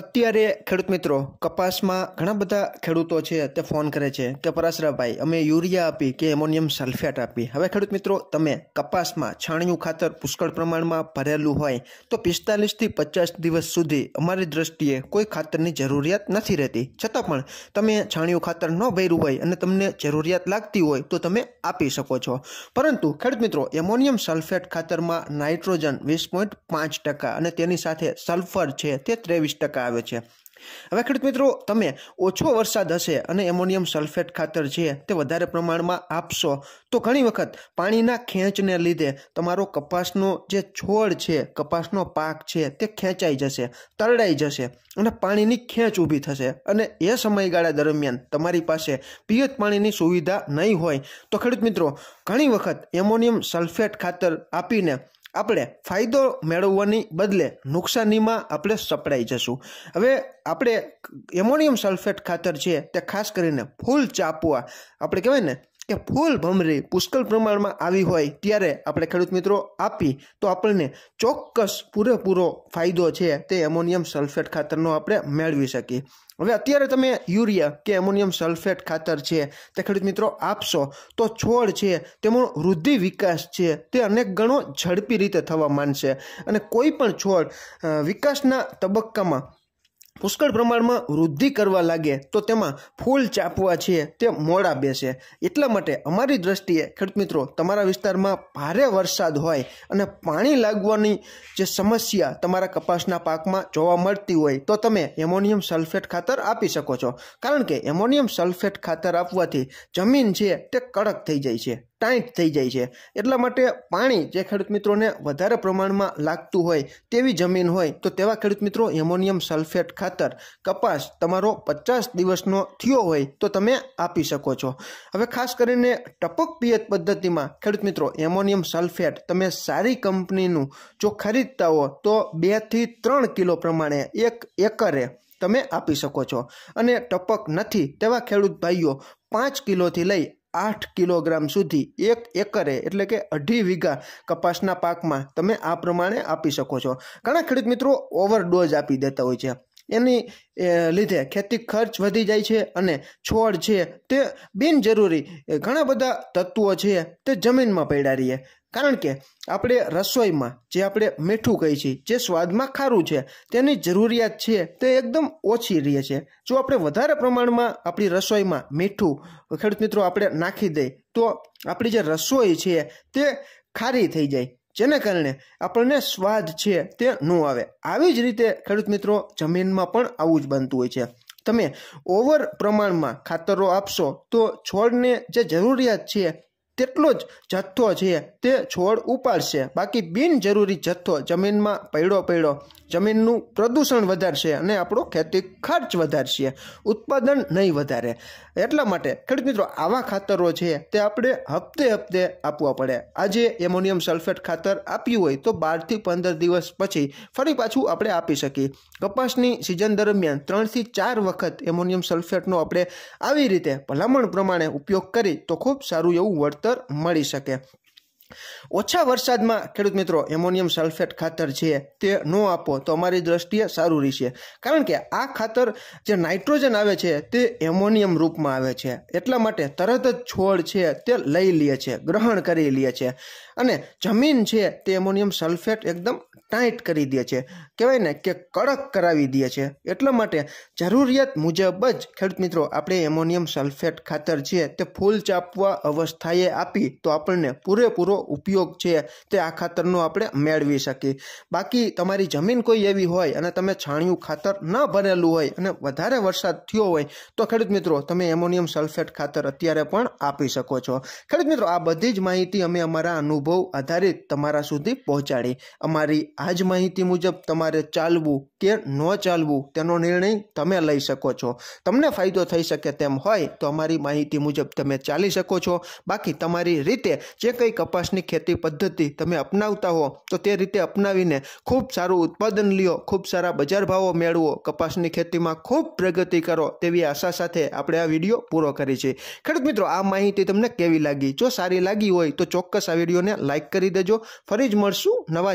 અત્યારે ખેડૂત મિત્રો કપાસમાં ઘણા બધા ખેડૂતો છે તે ફોન કરે છે કે પરાશરાભાઈ અમે યુરિયા આપી કે એમોનિયમ સલ્ફેટ આપી હવે ખેડૂત મિત્રો તમે કપાસમાં છાણિયું ખાતર પુષ્કળ પ્રમાણમાં ભરેલું હોય તો પિસ્તાલીસથી પચાસ દિવસ સુધી અમારી દ્રષ્ટિએ કોઈ ખાતરની જરૂરિયાત નથી રહેતી છતાં પણ તમે છાણિયું ખાતર ન ભર્યું હોય અને તમને જરૂરિયાત લાગતી હોય તો તમે આપી શકો છો પરંતુ ખેડૂત મિત્રો એમોનિયમ સલ્ફેટ ખાતરમાં નાઇટ્રોજન વીસ પોઈન્ટ પાંચ ટકા અને તેની સાથે સલ્ફર છે તે ત્રેવીસ ટકા ટકા આવે છે હવે ખેડૂત મિત્રો તમે ઓછો વરસાદ હશે અને એમોનિયમ સલ્ફેટ ખાતર છે તે વધારે પ્રમાણમાં આપશો તો ઘણી વખત પાણીના ખેંચને લીધે તમારો કપાસનો જે છોડ છે કપાસનો પાક છે તે ખેંચાઈ જશે તરડાઈ જશે અને પાણીની ખેંચ ઊભી થશે અને એ સમયગાળા દરમિયાન તમારી પાસે પિયત પાણીની સુવિધા નહીં હોય તો ખેડૂત મિત્રો ઘણી વખત એમોનિયમ સલ્ફેટ ખાતર આપીને આપણે ફાયદો મેળવવાની બદલે નુકસાનીમાં આપણે સપડાઈ જશું હવે આપણે એમોનિયમ સલ્ફેટ ખાતર છે તે ખાસ કરીને ફૂલ ચાપવા આપણે કહેવાય ને કે ફૂલ ભમરી પુષ્કળ પ્રમાણમાં આવી હોય ત્યારે આપણે ખેડૂત મિત્રો આપી તો આપણને ચોક્કસ પૂરેપૂરો ફાયદો છે તે એમોનિયમ સલ્ફેટ ખાતરનો આપણે મેળવી શકીએ હવે અત્યારે તમે યુરિયા કે એમોનિયમ સલ્ફેટ ખાતર છે તે ખેડૂત મિત્રો આપશો તો છોડ છે તેમાં વૃદ્ધિ વિકાસ છે તે અનેક ગણો ઝડપી રીતે થવા માંડશે અને કોઈ પણ છોડ વિકાસના તબક્કામાં પુષ્કળ પ્રમાણમાં વૃદ્ધિ કરવા લાગે તો તેમાં ફૂલ ચાપવા છે તે મોડા બેસે એટલા માટે અમારી દ્રષ્ટિએ ખેડૂત મિત્રો તમારા વિસ્તારમાં ભારે વરસાદ હોય અને પાણી લાગવાની જે સમસ્યા તમારા કપાસના પાકમાં જોવા મળતી હોય તો તમે એમોનિયમ સલ્ફેટ ખાતર આપી શકો છો કારણ કે એમોનિયમ સલ્ફેટ ખાતર આપવાથી જમીન છે તે કડક થઈ જાય છે ટાઈટ થઈ જાય છે એટલા માટે પાણી જે ખેડૂત મિત્રોને વધારે પ્રમાણમાં લાગતું હોય તેવી જમીન હોય તો તેવા ખેડૂત મિત્રો એમોનિયમ સલ્ફેટ ખાતર કપાસ તમારો પચાસ દિવસનો થયો હોય તો તમે આપી શકો છો હવે ખાસ કરીને ટપક પિયત પદ્ધતિમાં ખેડૂત મિત્રો એમોનિયમ સલ્ફેટ તમે સારી કંપનીનું જો ખરીદતા હો તો બેથી ત્રણ કિલો પ્રમાણે એક એકરે તમે આપી શકો છો અને ટપક નથી તેવા ખેડૂત ભાઈઓ પાંચ કિલોથી લઈ આઠ કિલોગ્રામ સુધી એક એકરે એટલે કે અઢી વીઘા કપાસના પાકમાં તમે આ પ્રમાણે આપી શકો છો ઘણા ખેડૂત મિત્રો ઓવરડોઝ આપી દેતા હોય છે એની લીધે ખેતી ખર્ચ વધી જાય છે અને છોડ છે તે બિનજરૂરી ઘણા બધા તત્વો છે તે જમીનમાં પડ્યા રહીએ કારણ કે આપણે રસોઈમાં જે આપણે મીઠું કહીએ છીએ જે સ્વાદમાં ખારું છે તેની જરૂરિયાત છે તે એકદમ ઓછી રહે છે જો આપણે વધારે પ્રમાણમાં આપણી રસોઈમાં મીઠું ખેડૂત મિત્રો આપણે નાખી દઈએ તો આપણી જે રસોઈ છે તે ખારી થઈ જાય જેને કારણે આપણને સ્વાદ છે તે ન આવે આવી જ રીતે ખેડૂત મિત્રો જમીનમાં પણ આવું જ બનતું હોય છે તમે ઓવર પ્રમાણમાં ખાતરો આપશો તો છોડને જે જરૂરિયાત છે તેટલો જ જથ્થો છે તે છોડ ઉપાડશે બાકી બિનજરૂરી જથ્થો જમીનમાં પૈડો પડ્યો જમીનનું પ્રદૂષણ વધારશે અને આપણો ખેતી ખર્ચ વધારશે ઉત્પાદન નહીં વધારે એટલા માટે ખેડૂત મિત્રો આવા ખાતરો છે તે આપણે હપ્તે હપ્તે આપવા પડે આજે એમોનિયમ સલ્ફેટ ખાતર આપ્યું હોય તો બારથી પંદર દિવસ પછી ફરી પાછું આપણે આપી શકીએ કપાસની સિઝન દરમિયાન ત્રણથી ચાર વખત એમોનિયમ સલ્ફેટનો આપણે આવી રીતે ભલામણ પ્રમાણે ઉપયોગ કરી તો ખૂબ સારું એવું વળતર મળી શકે ઓછા વરસાદમાં ખેડૂત મિત્રો એમોનિયમ સલ્ફેટ ખાતર છે તે ન આપો તો અમારી દ્રષ્ટિએ સારું રહેશે કારણ કે આ ખાતર જે નાઇટ્રોજન આવે છે તે એમોનિયમ રૂપમાં આવે છે એટલા માટે તરત જ છોડ છે તે લઈ લે છે ગ્રહણ કરી લે છે અને જમીન છે તે એમોનિયમ સલ્ફેટ એકદમ ટાઈટ કરી દે છે કહેવાય ને કે કડક કરાવી દે છે એટલા માટે જરૂરિયાત મુજબ જ ખેડૂત મિત્રો આપણે એમોનિયમ સલ્ફેટ ખાતર છે તે ફૂલ ચાપવા અવસ્થાએ આપી તો આપણને પૂરેપૂરો ઉપયોગ છે તે આ ખાતરનો આપણે મેળવી શકીએ બાકી તમારી જમીન કોઈ એવી હોય અને તમે છાણિયું ખાતર ન ભરેલું હોય અને વધારે વરસાદ થયો હોય તો ખેડૂત મિત્રો તમે એમોનિયમ સલ્ફેટ ખાતર અત્યારે પણ આપી શકો છો ખેડૂત મિત્રો આ બધી જ માહિતી અમે અમારા અનુભવ આધારિત તમારા સુધી પહોંચાડી અમારી આ જ માહિતી મુજબ તમારે ચાલવું કે ન ચાલવું તેનો નિર્ણય તમે લઈ શકો છો તમને ફાયદો થઈ શકે તેમ હોય તો અમારી માહિતી મુજબ તમે ચાલી શકો છો બાકી તમારી રીતે જે કંઈ કપાસની ખેતી પદ્ધતિ તમે અપનાવતા હો તો તે રીતે અપનાવીને ખૂબ સારું ઉત્પાદન લ્યો ખૂબ સારા બજાર ભાવો મેળવો કપાસની ખેતીમાં ખૂબ પ્રગતિ કરો તેવી આશા સાથે આપણે આ વિડીયો પૂરો કરી છે ખેડૂત મિત્રો આ માહિતી તમને કેવી લાગી જો સારી લાગી હોય તો ચોક્કસ આ વિડીયોને લાઇક કરી દેજો ફરી જ મળશું નવા